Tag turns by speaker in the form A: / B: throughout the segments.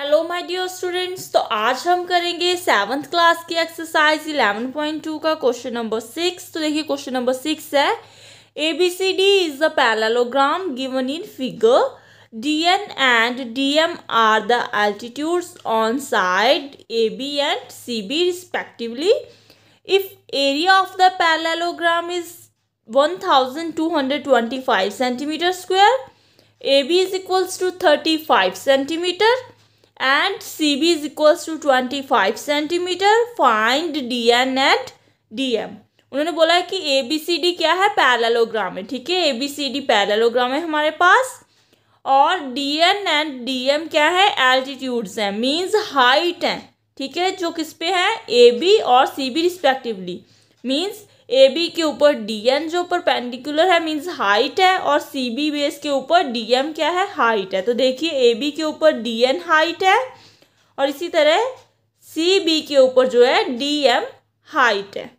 A: hello my dear students तो आज हम करेंगे सेवन्थ क्लास की एक्सरसाइज इलेवन पॉइंट टू का क्वेश्चन नंबर सिक्स तो देखिए क्वेश्चन नंबर सिक्स है A B C D is the parallelogram given in figure D N and D M are the altitudes on side A B and C B respectively if area of the parallelogram is one thousand two hundred twenty five centimetre square A B is equals to thirty five centimetre and CB is equals to 25 centimetre find DN at DM उन्होंने बोला है कि ए B C D क्या है parallelogram है ठीक है A B C D parallelogram है हमारे पास और D N and D M क्या है एल्टीट्यूड्स हैं मींस हाइट हैं ठीक है जो किस पे है ए बी और C B respectively means A B के ऊपर डी एन जो परपेंडिकुलर है मीन्स हाइट है और सी बी बेस के ऊपर डी एम क्या है हाइट है तो देखिए ए बी के ऊपर डी एन हाइट है और इसी तरह सी बी के ऊपर जो है डी एम हाइट है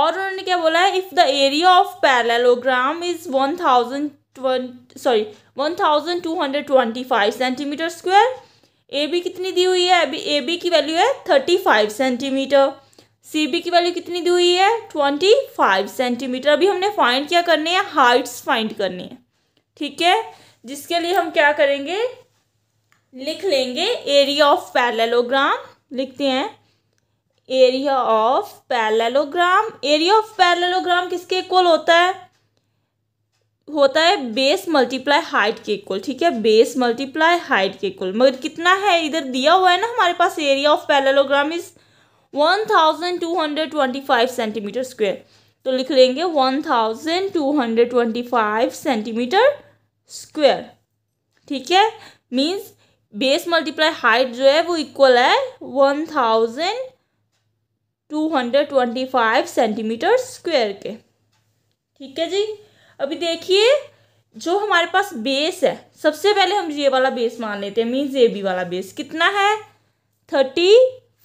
A: और उन्होंने क्या बोला है if the area of parallelogram is one thousand twenty sorry one thousand two hundred twenty five centimetre square A B कितनी दी हुई है अभी ए बी की वैल्यू है thirty five centimetre C B की वैल्यू कितनी दी हुई है ट्वेंटी फाइव सेंटीमीटर अभी हमने फाइंड क्या करने हैं हाइट्स फाइंड करनी है ठीक है जिसके लिए हम क्या करेंगे लिख लेंगे एरिया ऑफ पैरेलोग्राम लिखते हैं area of parallelogram area of parallelogram किसके इक्वल होता है होता है बेस मल्टीप्लाई हाइट के इक्वल ठीक है बेस मल्टीप्लाई हाइट के इक्वल मगर कितना है इधर दिया हुआ है ना हमारे पास area of parallelogram is one thousand two hundred twenty five centimetre square तो लिख लेंगे one thousand two hundred twenty five centimetre square ठीक है मीन्स बेस मल्टीप्लाई हाइट जो है वो इक्वल है one thousand two hundred twenty five centimetre square के ठीक है जी अभी देखिए जो हमारे पास बेस है सबसे पहले हम ये वाला बेस मान लेते हैं मीन्स ए बी वाला बेस कितना है thirty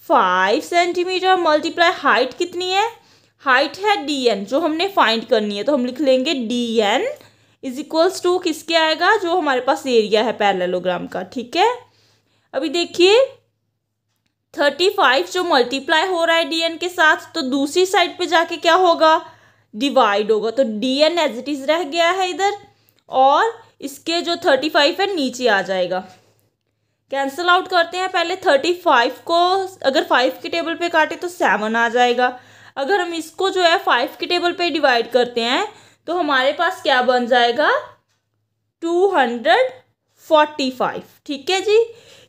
A: five centimetre multiply height कितनी है हाइट है डी एन जो हमने फाइंड करनी है तो हम लिख लेंगे D N is equals to किसके आएगा जो हमारे पास एरिया है पैरेललोग्राम का ठीक है अभी देखिए थर्टी फाइव जो मल्टीप्लाई हो रहा है डी एन के साथ तो दूसरी साइड पे जाके क्या होगा डिवाइड होगा तो D N as it is रह गया है इधर और इसके जो थर्टी फाइव है नीचे आ जाएगा कैंसिल आउट करते हैं पहले थर्टी फाइव को अगर फाइव के टेबल पे काटे तो सेवन आ जाएगा अगर हम इसको जो है फाइव के टेबल पे डिवाइड करते हैं तो हमारे पास क्या बन जाएगा टू हंड्रेड फोर्टी फाइव ठीक है जी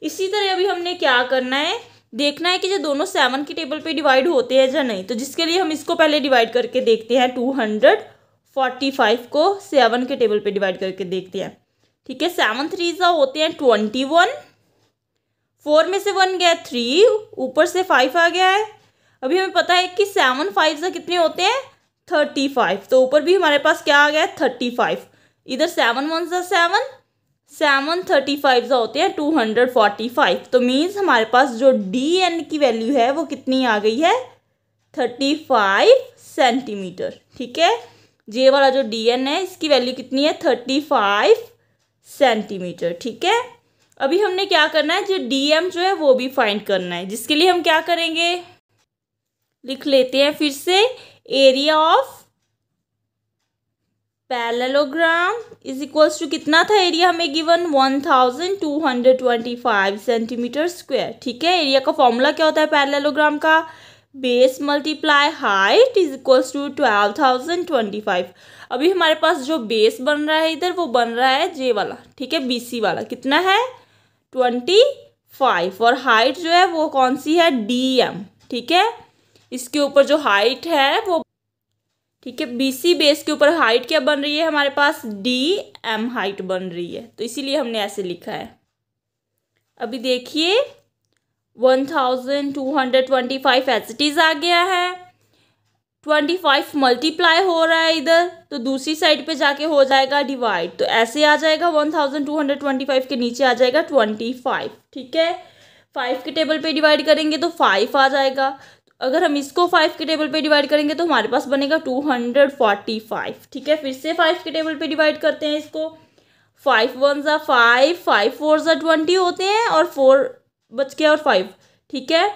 A: इसी तरह अभी हमने क्या करना है देखना है कि जो दोनों सेवन के टेबल पे डिवाइड होते हैं या नहीं तो जिसके लिए हम इसको पहले डिवाइड करके देखते हैं टू हंड्रेड फोर्टी फाइव को सेवन के टेबल पे डिवाइड करके देखते हैं ठीक है सेवन थ्री ज़ा होते हैं ट्वेंटी वन फोर में से वन गया थ्री ऊपर से फाइव आ गया है अभी हमें पता है कि सेवन फाइव से कितने होते हैं थर्टी फाइव तो ऊपर भी हमारे पास क्या आ गया है थर्टी फाइव इधर सेवन वन सा सेवन सेवन थर्टी फाइव सा होते हैं टू हंड्रेड फोर्टी फाइव तो मीन्स हमारे पास जो डी एन की वैल्यू है वो कितनी आ गई है थर्टी फाइव सेंटीमीटर ठीक है जे वाला जो डी एन है इसकी वैल्यू कितनी है थर्टी फाइव सेंटीमीटर ठीक है अभी हमने क्या करना है जो डी एम जो है वो भी फाइंड करना है जिसके लिए हम क्या करेंगे लिख लेते हैं फिर से area of parallelogram is equals to कितना था एरिया हमें given one thousand two hundred twenty five centimetre square ठीक है एरिया का फॉर्मूला क्या होता है पैलेलोग्राम का base multiply height is equals to twelve thousand twenty five अभी हमारे पास जो बेस बन रहा है इधर वो बन रहा है जे वाला ठीक है बी सी वाला कितना है ट्वेंटी फाइव और हाइट जो है वो कौन सी है डी एम ठीक है इसके ऊपर जो हाइट है वो ठीक है बी सी बेस के ऊपर हाइट क्या बन रही है हमारे पास डी एम हाइट बन रही है तो इसीलिए हमने ऐसे लिखा है अभी देखिए one thousand two hundred twenty five as it is आ गया है ट्वेंटी फाइव मल्टीप्लाई हो रहा है इधर तो दूसरी साइड पे जाके हो जाएगा डिवाइड तो ऐसे आ जाएगा one thousand two hundred twenty five के नीचे आ जाएगा ट्वेंटी फाइव ठीक है फाइव के टेबल पे डिवाइड करेंगे तो फाइव आ जाएगा अगर हम इसको फाइव के टेबल पे डिवाइड करेंगे तो हमारे पास बनेगा टू हंड्रेड फोर्टी फाइव ठीक है फिर से फाइव के टेबल पे डिवाइड करते हैं इसको फाइव वन ज़ा फाइव फाइव फोर ज़ा ट्वेंटी होते हैं और फोर बच के और फाइव ठीक है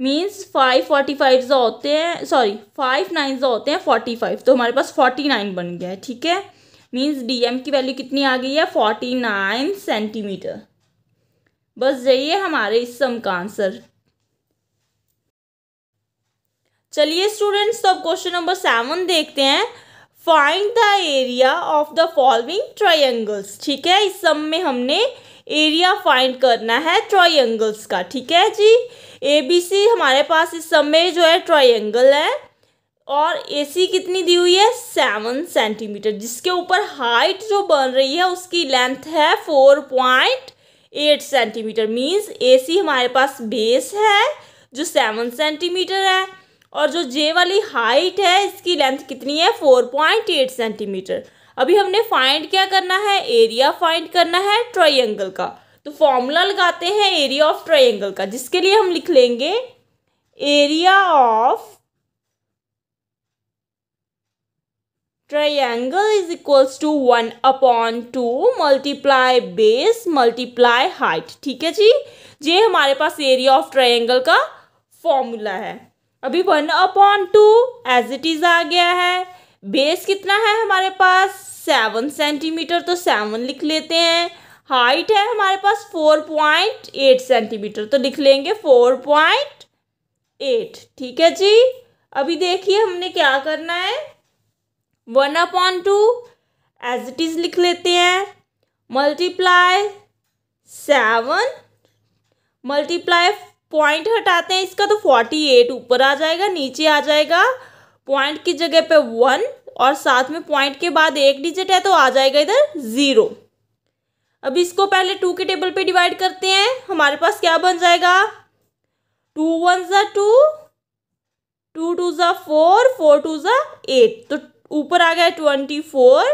A: मीन्स फाइव फोर्टी फाइव जो होते हैं सॉरी फाइव नाइन जो होते हैं फोर्टी फाइव तो हमारे पास फोर्टी नाइन बन गया है ठीक है मीन्स डी एम की वैल्यू कितनी आ गई है फोर्टी नाइन सेंटीमीटर बस यही है हमारे इस सम का आंसर चलिए स्टूडेंट्स तो अब क्वेश्चन नंबर सेवन देखते हैं find the area of the following triangles ठीक है इस सम में हमने एरिया फाइंड करना है ट्राइंगल्स का ठीक है जी ए बी सी हमारे पास इस समय जो है ट्राइंगल है और ए सी कितनी दी हुई है सेवन सेंटीमीटर जिसके ऊपर हाइट जो बन रही है उसकी लेंथ है four point eight centimetre means A C हमारे पास बेस है जो सेवन सेंटीमीटर है और जो जे वाली हाइट है इसकी लेंथ कितनी है फोर पॉइंट एट सेंटीमीटर अभी हमने फाइंड क्या करना है एरिया फाइंड करना है ट्राइंगल का तो फॉर्मूला लगाते हैं एरिया ऑफ ट्राइंगल का जिसके लिए हम लिख लेंगे area of triangle is equals to one upon two multiply base multiply height ठीक है जी ये हमारे पास एरिया ऑफ ट्राइंगल का फॉर्मूला है अभी one upon two as it is आ गया है बेस कितना है हमारे पास सेवन सेंटीमीटर तो सेवन लिख लेते हैं हाइट है हमारे पास फोर पॉइंट एट सेंटीमीटर तो लिख लेंगे फोर पॉइंट एट ठीक है जी अभी देखिए हमने क्या करना है one upon two as it is लिख लेते हैं मल्टीप्लाई सेवन मल्टीप्लाई पॉइंट हटाते हैं इसका तो फोर्टी एट ऊपर आ जाएगा नीचे आ जाएगा पॉइंट की जगह पे वन और साथ में पॉइंट के बाद एक डिजिट है तो आ जाएगा इधर ज़ीरो अब इसको पहले टू के टेबल पे डिवाइड करते हैं हमारे पास क्या बन जाएगा two one za two two two za four four two za eight तो ऊपर आ गया ट्वेंटी फोर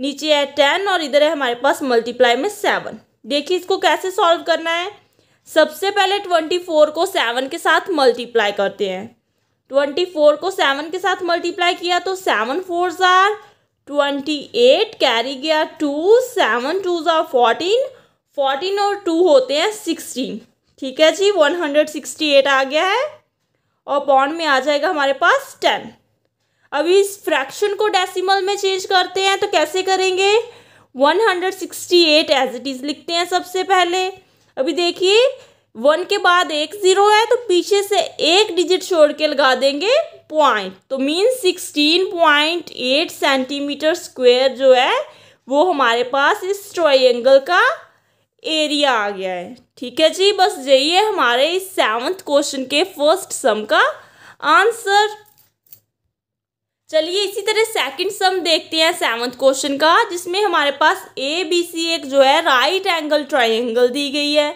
A: नीचे है टेन और इधर है हमारे पास मल्टीप्लाई में सेवन देखिए इसको कैसे सॉल्व करना है सबसे पहले ट्वेंटी फोर को सेवन के साथ मल्टीप्लाई करते हैं ट्वेंटी फोर को सेवन के साथ मल्टीप्लाई किया तो seven four zar twenty eight carry गया two seven two za fourteen fourteen और टू होते हैं सिक्सटीन ठीक है जी वन हंड्रेड सिक्सटी एट आ गया है और बॉन्ड में आ जाएगा हमारे पास टेन अभी इस फ्रैक्शन को डेसिमल में चेंज करते हैं तो कैसे करेंगे one hundred sixty eight as it is लिखते हैं सबसे पहले अभी देखिए वन के बाद एक ज़ीरो है तो पीछे से एक डिजिट छोड़ के लगा देंगे पॉइंट तो mean sixteen point eight centimetre square जो है वो हमारे पास इस ट्राइंगल का एरिया आ गया है ठीक है जी बस यही है हमारे इस सेवन्थ क्वेश्चन के फर्स्ट सम का आंसर चलिए इसी तरह सेकंड सम देखते हैं सेवन्थ क्वेश्चन का जिसमें हमारे पास ए बी सी एक जो है राइट एंगल ट्राइंगल दी गई है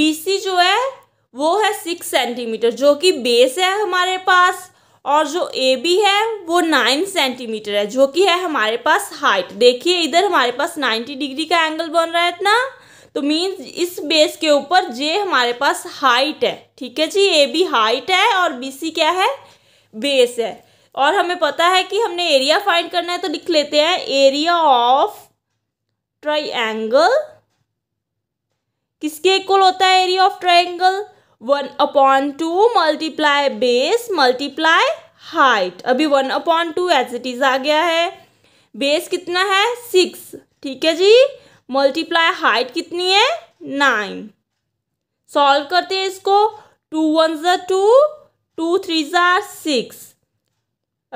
A: बी सी जो है वो है सिक्स सेंटीमीटर जो कि बेस है हमारे पास और जो ए बी है वो नाइन सेंटीमीटर है जो कि है हमारे पास हाइट देखिए इधर हमारे पास नाइन्टी डिग्री का एंगल बन रहा है इतना तो मीन्स इस बेस के ऊपर जे हमारे पास हाइट है ठीक है जी ए बी हाइट है और बी सी क्या है बेस है और हमें पता है कि हमने एरिया फाइंड करना है तो लिख लेते हैं एरिया ऑफ ट्राइंगल किसके इक्वल होता है area of triangle one upon two multiply base multiply height अभी one upon two as it is आ गया है बेस कितना है सिक्स ठीक है जी मल्टीप्लाई हाइट कितनी है नाइन सॉल्व करते हैं इसको two one jar two two three zar six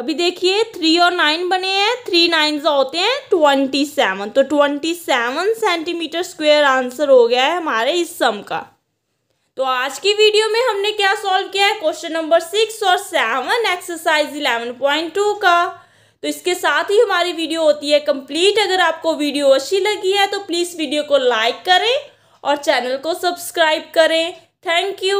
A: अभी देखिए थ्री और नाइन बने हैं थ्री नाइन जो होते हैं ट्वेंटी सेवन तो twenty seven centimetre square answer हो गया है हमारे इस सम का तो आज की वीडियो में हमने क्या सॉल्व किया है क्वेश्चन नंबर सिक्स और seven exercise eleven point two का तो इसके साथ ही हमारी वीडियो होती है कंप्लीट अगर आपको वीडियो अच्छी लगी है तो प्लीज़ वीडियो को लाइक करें और चैनल को सब्सक्राइब करें थैंक यू